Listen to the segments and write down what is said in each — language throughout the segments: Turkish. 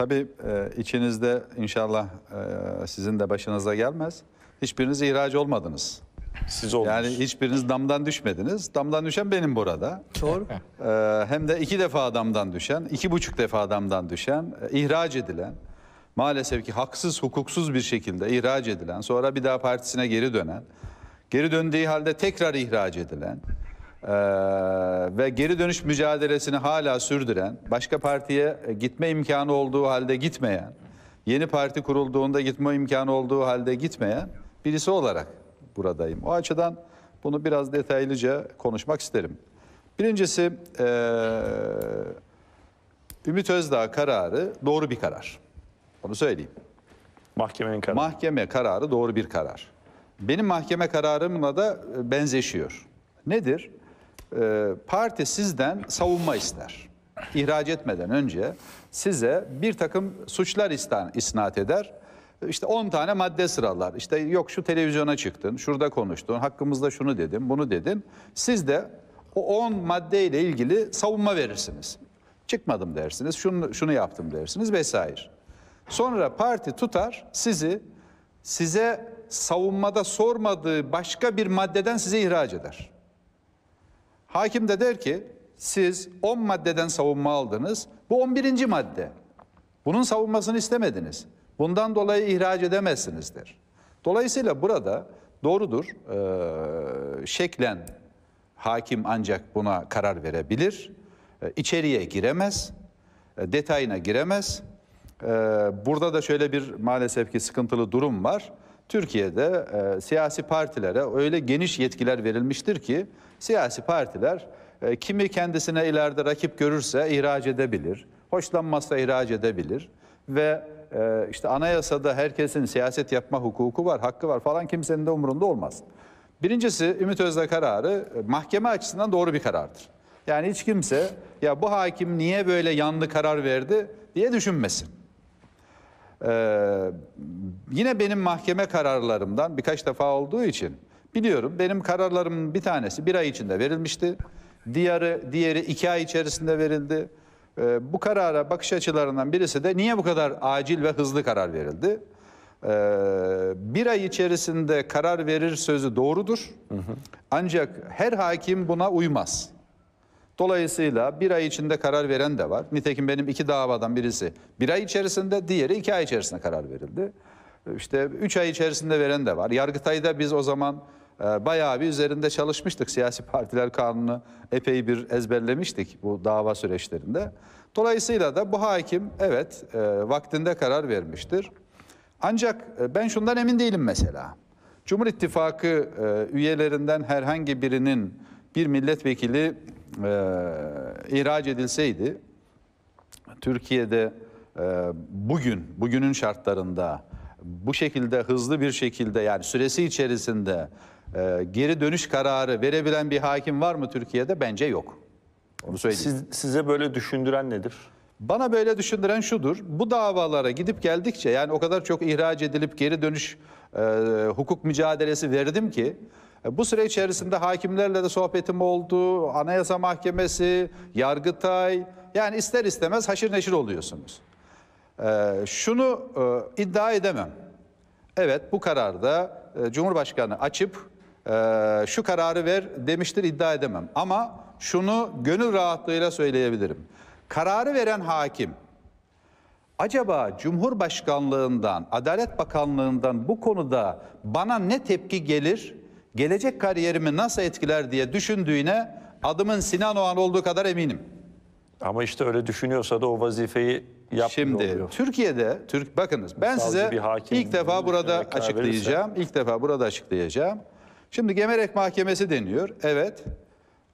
Tabii e, içinizde inşallah e, sizin de başınıza gelmez. Hiçbiriniz ihraç olmadınız. Siz oldunuz. Yani hiçbiriniz damdan düşmediniz. Damdan düşen benim burada. Doğru. Ee, hem de iki defa damdan düşen, iki buçuk defa damdan düşen, e, ihraç edilen, maalesef ki haksız, hukuksuz bir şekilde ihraç edilen, sonra bir daha partisine geri dönen, geri döndüğü halde tekrar ihraç edilen, e, ve geri dönüş mücadelesini hala sürdüren, başka partiye e, gitme imkanı olduğu halde gitmeyen, yeni parti kurulduğunda gitme imkanı olduğu halde gitmeyen birisi olarak buradayım. O açıdan bunu biraz detaylıca konuşmak isterim. Birincisi e, Ümit Özdağ kararı doğru bir karar. Onu söyleyeyim. Mahkemenin kararı. Mahkeme kararı doğru bir karar. Benim mahkeme kararımla da e, benzeşiyor. Nedir? Ee, parti sizden savunma ister. İhraç etmeden önce size bir takım suçlar isnat eder. İşte 10 tane madde sıralar. İşte yok şu televizyona çıktın, şurada konuştun, hakkımızda şunu dedim, bunu dedin. Siz de o 10 maddeyle ilgili savunma verirsiniz. Çıkmadım dersiniz, şunu, şunu yaptım dersiniz vesaire. Sonra parti tutar sizi size savunmada sormadığı başka bir maddeden size ihraç eder. Hakim de der ki siz 10 maddeden savunma aldınız. Bu 11. madde. Bunun savunmasını istemediniz. Bundan dolayı ihraç edemezsinizdir. Dolayısıyla burada doğrudur. Ee, şeklen hakim ancak buna karar verebilir. Ee, içeriye giremez. E, detayına giremez. Ee, burada da şöyle bir maalesef ki sıkıntılı durum var. Türkiye'de e, siyasi partilere öyle geniş yetkiler verilmiştir ki siyasi partiler e, kimi kendisine ileride rakip görürse ihraç edebilir, hoşlanmazsa ihraç edebilir ve e, işte anayasada herkesin siyaset yapma hukuku var, hakkı var falan kimsenin de umurunda olmaz. Birincisi Ümit Özda kararı e, mahkeme açısından doğru bir karardır. Yani hiç kimse ya bu hakim niye böyle yanlı karar verdi diye düşünmesin. Ee, Yine benim mahkeme kararlarımdan birkaç defa olduğu için biliyorum benim kararlarımın bir tanesi bir ay içinde verilmişti. Diğeri, diğeri iki ay içerisinde verildi. E, bu karara bakış açılarından birisi de niye bu kadar acil ve hızlı karar verildi? E, bir ay içerisinde karar verir sözü doğrudur. Hı hı. Ancak her hakim buna uymaz. Dolayısıyla bir ay içinde karar veren de var. Nitekim benim iki davadan birisi bir ay içerisinde, diğeri iki ay içerisinde karar verildi işte 3 ay içerisinde veren de var. Yargıtay'da biz o zaman e, bayağı bir üzerinde çalışmıştık. Siyasi partiler kanunu epey bir ezberlemiştik bu dava süreçlerinde. Dolayısıyla da bu hakim evet e, vaktinde karar vermiştir. Ancak e, ben şundan emin değilim mesela. Cumhur İttifakı üyelerinden herhangi birinin bir milletvekili ihraç edilseydi Türkiye'de bugün, bugünün şartlarında bu şekilde hızlı bir şekilde yani süresi içerisinde e, geri dönüş kararı verebilen bir hakim var mı Türkiye'de? Bence yok. Onu söyleyeyim. Siz, size böyle düşündüren nedir? Bana böyle düşündüren şudur. Bu davalara gidip geldikçe yani o kadar çok ihraç edilip geri dönüş e, hukuk mücadelesi verdim ki e, bu süre içerisinde hakimlerle de sohbetim oldu. Anayasa Mahkemesi, Yargıtay yani ister istemez haşır neşir oluyorsunuz. Ee, şunu e, iddia edemem. Evet bu kararda e, Cumhurbaşkanı açıp e, şu kararı ver demiştir iddia edemem. Ama şunu gönül rahatlığıyla söyleyebilirim. Kararı veren hakim acaba Cumhurbaşkanlığından, Adalet Bakanlığından bu konuda bana ne tepki gelir, gelecek kariyerimi nasıl etkiler diye düşündüğüne adımın Sinan Oğan olduğu kadar eminim. Ama işte öyle düşünüyorsa da o vazifeyi yapmıyor Şimdi oluyor. Türkiye'de Türk bakınız ben Savcı size bir hakim, ilk defa burada açıklayacağım. Verirse. ilk defa burada açıklayacağım. Şimdi Gemerek Mahkemesi deniyor. Evet.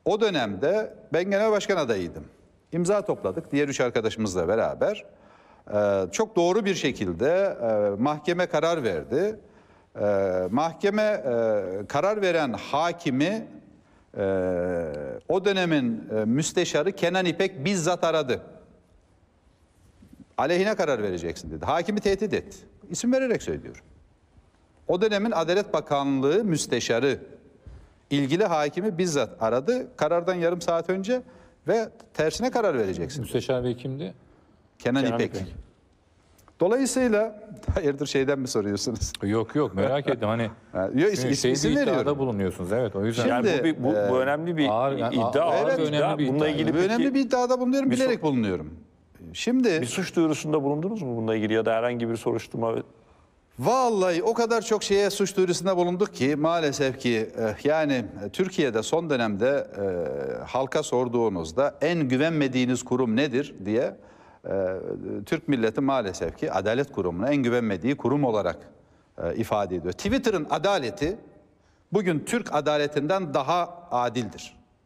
O dönemde ben genel başkan adayıydım. İmza topladık diğer üç arkadaşımızla beraber. Ee, çok doğru bir şekilde e, mahkeme karar verdi. Ee, mahkeme e, karar veren hakimi e, o dönemin e, müsteşarı Kenan İpek bizzat aradı aleyhine karar vereceksin dedi. Hakimi tehdit et. İsim vererek söylüyorum. O dönemin Adalet Bakanlığı müsteşarı ilgili hakimi bizzat aradı. Karardan yarım saat önce ve tersine karar vereceksin. Müsteşar Bey kimdi? Kenan, Kenan İpek. İpek. Dolayısıyla hayırdır şeyden mi soruyorsunuz? Yok yok merak ettim hani. Yok is, şey is, isim veriyorum. bulunuyorsunuz evet o yüzden. Şimdi, yani bu, bir, bu, bu e, önemli bir ağır, iddia. Ağır, ağır evet, önemli bir iddia. Bununla ilgili bir önemli bir iddiada bulunuyorum bir bilerek so bulunuyorum. Şimdi Bir suç duyurusunda bulundunuz mu bununla ilgili ya da herhangi bir soruşturma? Vallahi o kadar çok şeye suç duyurusunda bulunduk ki maalesef ki eh, yani eh, Türkiye'de son dönemde eh, halka sorduğunuzda en güvenmediğiniz kurum nedir diye eh, Türk milleti maalesef ki adalet kurumuna en güvenmediği kurum olarak eh, ifade ediyor. Twitter'ın adaleti bugün Türk adaletinden daha adildir.